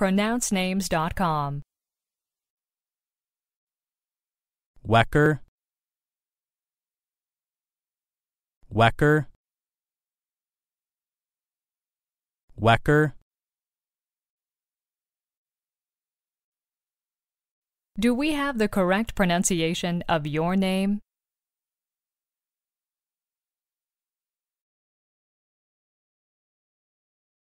pronouncenames.com. Wecker Wecker Wecker Do we have the correct pronunciation of your name?